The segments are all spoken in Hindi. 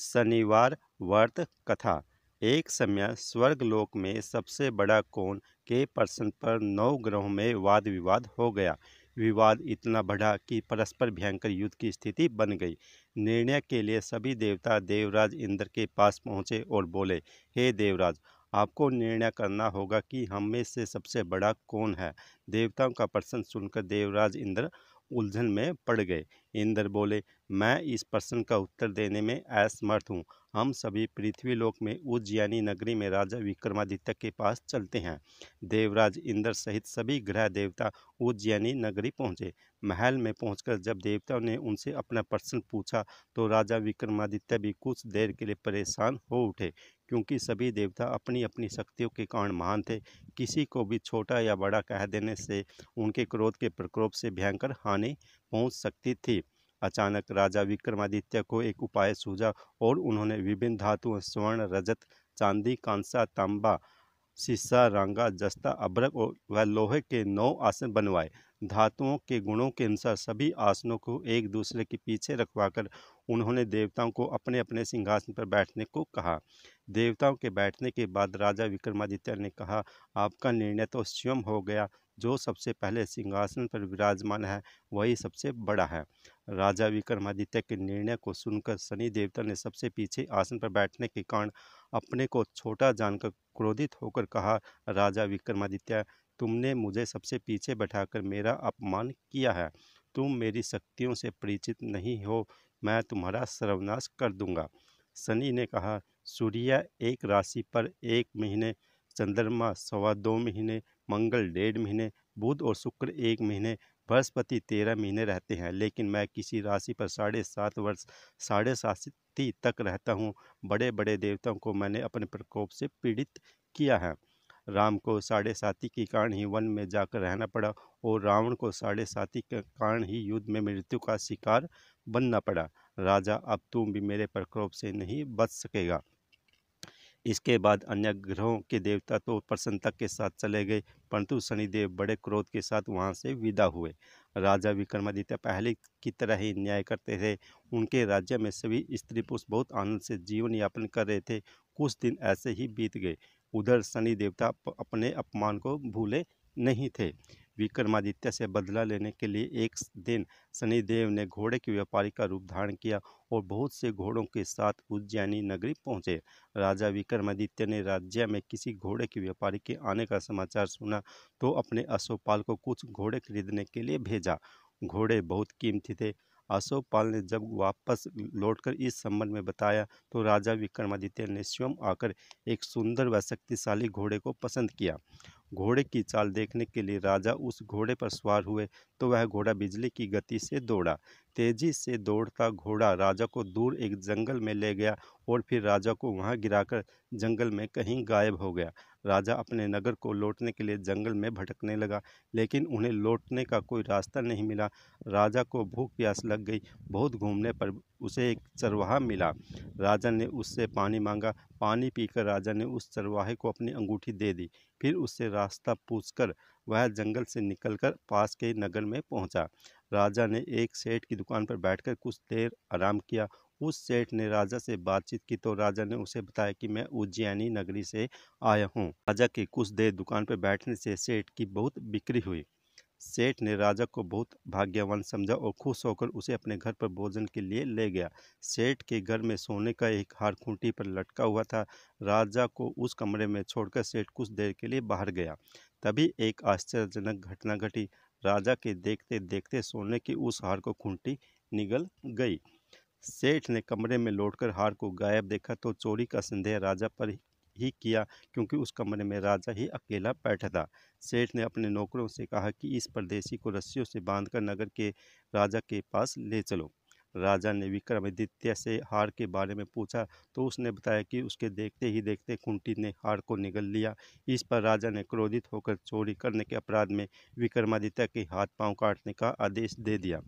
शनिवार वर्त कथा एक समय स्वर्गलोक में सबसे बड़ा कौन के प्रश्न पर नौ ग्रहों में वाद विवाद हो गया विवाद इतना बढ़ा कि परस्पर भयंकर युद्ध की स्थिति बन गई निर्णय के लिए सभी देवता देवराज इंद्र के पास पहुंचे और बोले हे देवराज आपको निर्णय करना होगा कि हम में से सबसे बड़ा कौन है देवताओं का प्रश्न सुनकर देवराज इंद्र उलझन में पड़ गए इंद्र बोले मैं इस प्रश्न का उत्तर देने में असमर्थ हूँ हम सभी पृथ्वीलोक में उज्जैनी नगरी में राजा विक्रमादित्य के पास चलते हैं देवराज इंद्र सहित सभी ग्रह देवता उज्जैनी नगरी पहुँचे महल में पहुंचकर जब देवताओं ने उनसे अपना प्रश्न पूछा तो राजा विक्रमादित्य भी कुछ देर के लिए परेशान हो उठे क्योंकि सभी देवता अपनी अपनी शक्तियों के कारण महान थे किसी को भी छोटा या बड़ा कह देने से उनके क्रोध के प्रकोप से भयंकर हानि पहुंच सकती थी अचानक राजा विक्रमादित्य को एक उपाय सूझा और उन्होंने विभिन्न धातुओं स्वर्ण रजत चांदी कांसा तांबा सीसा रंगा जस्ता अब्रक और वह लोहे के नौ आसन बनवाए धातुओं के गुणों के अनुसार सभी आसनों को एक दूसरे के पीछे रखवाकर उन्होंने देवताओं को अपने अपने सिंहासन पर बैठने को कहा देवताओं के बैठने के बाद राजा विक्रमादित्य ने कहा आपका निर्णय तो स्वयं हो गया जो सबसे पहले सिंहासन पर विराजमान है वही सबसे बड़ा है राजा विक्रमादित्य के निर्णय को सुनकर शनि देवता ने सबसे पीछे आसन पर बैठने के कारण अपने को छोटा जानकर क्रोधित होकर कहा राजा विक्रमादित्य तुमने मुझे सबसे पीछे बैठाकर मेरा अपमान किया है तुम मेरी शक्तियों से परिचित नहीं हो मैं तुम्हारा सर्वनाश कर दूंगा शनि ने कहा सूर्य एक राशि पर एक महीने चंद्रमा सवा दो महीने मंगल डेढ़ महीने बुध और शुक्र एक महीने बृहस्पति तेरह महीने रहते हैं लेकिन मैं किसी राशि पर साढ़े सात वर्ष साढ़े सात तक रहता हूँ बड़े बड़े देवताओं को मैंने अपने प्रकोप से पीड़ित किया है राम को साढ़े साथी के कारण ही वन में जाकर रहना पड़ा और रावण को साढ़े साथी के कारण ही युद्ध में मृत्यु का शिकार बनना पड़ा राजा अब तुम भी मेरे प्रकोप से नहीं बच सकेगा इसके बाद अन्य ग्रहों के देवता तो प्रसन्नता के साथ चले गए परंतु शनिदेव बड़े क्रोध के साथ वहां से विदा हुए राजा विक्रमादित्य पहले की तरह ही न्याय करते थे उनके राज्य में सभी स्त्री पुरुष बहुत आनंद से जीवन यापन कर रहे थे कुछ दिन ऐसे ही बीत गए उधर शनि देवता अपने अपमान को भूले नहीं थे विक्रमादित्य से बदला लेने के लिए एक दिन शनिदेव ने घोड़े के व्यापारी का रूप धारण किया और बहुत से घोड़ों के साथ उज्जैनी नगरी पहुंचे राजा विक्रमादित्य ने राज्य में किसी घोड़े के व्यापारी के आने का समाचार सुना तो अपने अशोपाल को कुछ घोड़े खरीदने के लिए भेजा घोड़े बहुत कीमती थे अशोकपाल ने जब वापस लौटकर इस संबंध में बताया तो राजा विक्रमादित्य ने स्वयं आकर एक सुंदर व शक्तिशाली घोड़े को पसंद किया घोड़े की चाल देखने के लिए राजा उस घोड़े पर सवार हुए तो वह घोड़ा बिजली की गति से दौड़ा तेजी से दौड़ता घोड़ा राजा को दूर एक जंगल में ले गया और फिर राजा को वहां गिराकर जंगल में कहीं गायब हो गया राजा अपने नगर को लौटने के लिए जंगल में भटकने लगा लेकिन उन्हें लौटने का कोई रास्ता नहीं मिला राजा को भूख प्यास लग गई बहुत घूमने पर उसे एक चरवाहा मिला राजा ने उससे पानी मांगा पानी पीकर राजा ने उस चरवाहे को अपनी अंगूठी दे दी फिर उससे रास्ता पूछकर वह जंगल से निकलकर पास के नगर में पहुंचा राजा ने एक सेठ की दुकान पर बैठकर कुछ देर आराम किया उस सेठ ने राजा से बातचीत की तो राजा ने उसे बताया कि मैं उज्जैनी नगरी से आया हूँ राजा की कुछ देर दुकान पर बैठने से सेठ की बहुत बिक्री हुई सेठ ने राजा को बहुत भाग्यवान समझा और खुश होकर उसे अपने घर पर भोजन के लिए ले गया सेठ के घर में सोने का एक हार खूंटी पर लटका हुआ था राजा को उस कमरे में छोड़कर सेठ कुछ देर के लिए बाहर गया तभी एक आश्चर्यजनक घटना घटी राजा के देखते देखते सोने की उस हार को खूंटी निगल गई सेठ ने कमरे में लौटकर हार को गायब देखा तो चोरी का संदेह राजा पर ही किया क्योंकि उस कमरे में राजा ही अकेला बैठा था सेठ ने अपने नौकरों से कहा कि इस परदेसी को रस्सियों से बांधकर नगर के राजा के पास ले चलो राजा ने विक्रमादित्य से हार के बारे में पूछा तो उसने बताया कि उसके देखते ही देखते कुंती ने हार को निगल लिया इस पर राजा ने क्रोधित होकर चोरी करने के अपराध में विक्रमादित्य के हाथ पांव काटने का आदेश दे दिया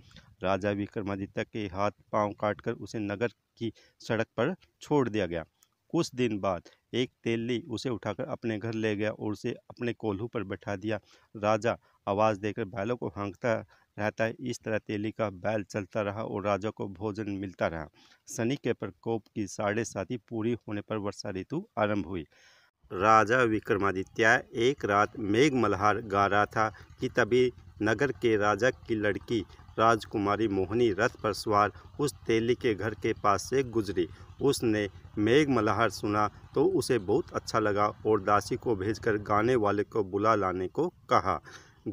राजा विक्रमादित्य के हाथ पांव काटकर उसे नगर की सड़क पर छोड़ दिया गया कुछ दिन बाद एक तेली उसे उठाकर अपने घर ले गया और उसे अपने कोल्हू पर बैठा दिया राजा आवाज़ देकर बैलों को हांकता रहता है इस तरह तेली का बैल चलता रहा और राजा को भोजन मिलता रहा शनि के प्रकोप की साढ़े साथी पूरी होने पर वर्षा ऋतु आरंभ हुई राजा विक्रमादित्य एक रात मेघ मल्हार गा रहा था कि तभी नगर के राजा की लड़की राजकुमारी मोहनी रथ पर सवार उस तेली के घर के पास से गुजरी उसने मेघ मल्हार सुना तो उसे बहुत अच्छा लगा और दासी को भेजकर गाने वाले को बुला लाने को कहा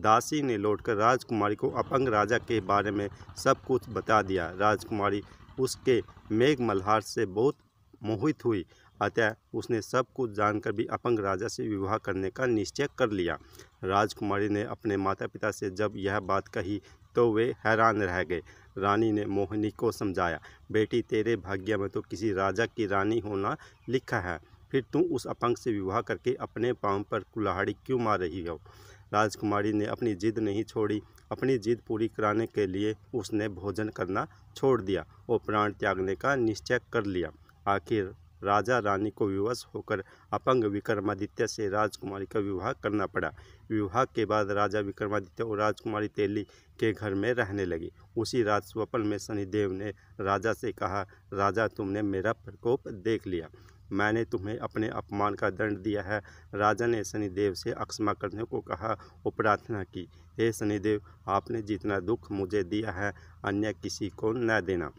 दासी ने लौटकर राजकुमारी को अपंग राजा के बारे में सब कुछ बता दिया राजकुमारी उसके मेघ मल्हार से बहुत मोहित हुई अतः उसने सब कुछ जानकर भी अपंग राजा से विवाह करने का निश्चय कर लिया राजकुमारी ने अपने माता पिता से जब यह बात कही तो वे हैरान रह गए रानी ने मोहिनी को समझाया बेटी तेरे भाग्य में तो किसी राजा की रानी होना लिखा है फिर तू उस अपंग से विवाह करके अपने पाँव पर कुल्हाड़ी क्यों मार रही हो राजकुमारी ने अपनी जिद नहीं छोड़ी अपनी जिद पूरी कराने के लिए उसने भोजन करना छोड़ दिया और प्राण त्यागने का निश्चय कर लिया आखिर राजा रानी को विवश होकर अपंग विक्रमादित्य से राजकुमारी का विवाह करना पड़ा विवाह के बाद राजा विक्रमादित्य और राजकुमारी तेली के घर में रहने लगी उसी रात स्वपन में शनिदेव ने राजा से कहा राजा तुमने मेरा प्रकोप देख लिया मैंने तुम्हें अपने अपमान का दंड दिया है राजा ने शनिदेव से अक्षमा करने को कहा और प्रार्थना की हे शनिदेव आपने जितना दुख मुझे दिया है अन्य किसी को न देना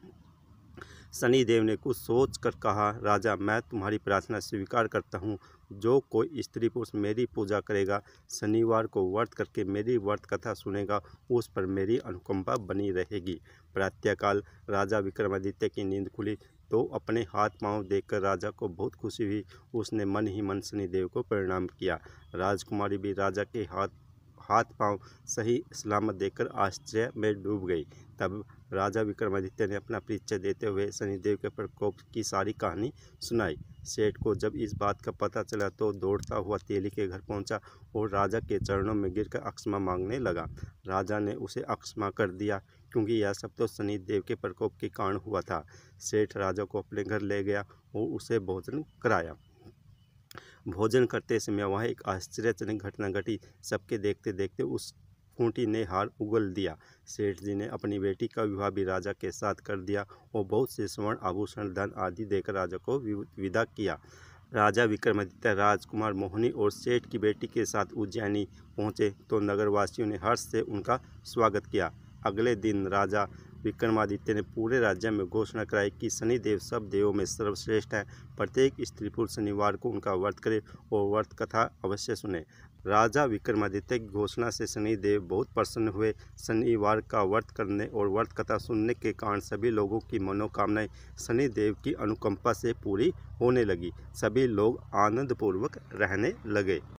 शनिदेव ने कुछ सोच कर कहा राजा मैं तुम्हारी प्रार्थना स्वीकार करता हूँ जो कोई स्त्री पुरुष मेरी पूजा करेगा शनिवार को व्रत करके मेरी व्रत कथा सुनेगा उस पर मेरी अनुकंपा बनी रहेगी प्रातःकाल राजा विक्रमादित्य की नींद खुली तो अपने हाथ पांव देखकर राजा को बहुत खुशी हुई उसने मन ही मन शनिदेव को प्रणाम किया राजकुमारी भी राजा के हाथ हाथ पांव सही सलामत देखकर आश्चर्य में डूब गई तब राजा विक्रमादित्य ने अपना परिचय देते हुए शनिदेव के प्रकोप की सारी कहानी सुनाई सेठ को जब इस बात का पता चला तो दौड़ता हुआ तेली के घर पहुंचा और राजा के चरणों में गिरकर अक्षमा मांगने लगा राजा ने उसे अक्षमा कर दिया क्योंकि यह सब तो शनिदेव के प्रकोप के कारण हुआ था सेठ राजा को अपने घर ले गया और उसे भोजन कराया भोजन करते समय वहाँ एक आश्चर्यजनक घटना घटी सबके देखते देखते उस खूंटी ने हार उगल दिया सेठ जी ने अपनी बेटी का विवाह भी राजा के साथ कर दिया और बहुत से स्वर्ण आभूषण धन आदि देकर राजा को विदा किया राजा विक्रमादित्य राजकुमार मोहनी और सेठ की बेटी के साथ उज्जैनी पहुँचे तो नगरवासियों ने हर्ष से उनका स्वागत किया अगले दिन राजा विक्रमादित्य ने पूरे राज्य में घोषणा कराई कि शनिदेव सब देवों में सर्वश्रेष्ठ हैं प्रत्येक स्त्री पुरुष शनिवार को उनका व्रत करे और व्रत कथा अवश्य सुने राजा विक्रमादित्य की घोषणा से शनिदेव बहुत प्रसन्न हुए शनिवार का व्रत करने और व्रत कथा सुनने के कारण सभी लोगों की मनोकामनाएं शनिदेव की अनुकंपा से पूरी होने लगी सभी लोग आनंदपूर्वक रहने लगे